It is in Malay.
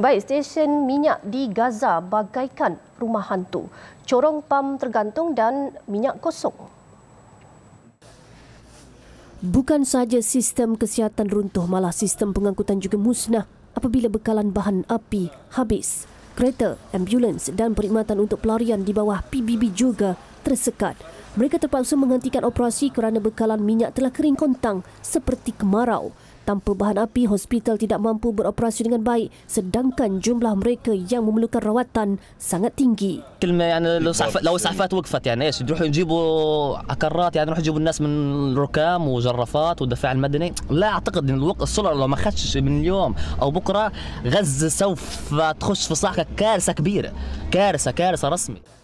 Baik, stesen minyak di Gaza bagaikan rumah hantu. Corong pam tergantung dan minyak kosong. Bukan sahaja sistem kesihatan runtuh, malah sistem pengangkutan juga musnah apabila bekalan bahan api habis. Kereta, ambulans dan perkhidmatan untuk pelarian di bawah PBB juga tersekat. Mereka terpaksa menghentikan operasi kerana bekalan minyak telah kering kontang seperti kemarau. Tanpa bahan api, hospital tidak mampu beroperasi dengan baik sedangkan jumlah mereka yang memerlukan rawatan sangat tinggi. Kelma yani lo safat lo safat wakfat yani ايش نروح نجيبوا اكرات يعني نروح نجيب الناس من الركام وجرافات والدفاع المدني لا اعتقد ان الوقت السرعه لو ما خدش من اليوم او بكره غزه سوف تخش في صحكه كارثه كبيره كارثه كارثه رسمي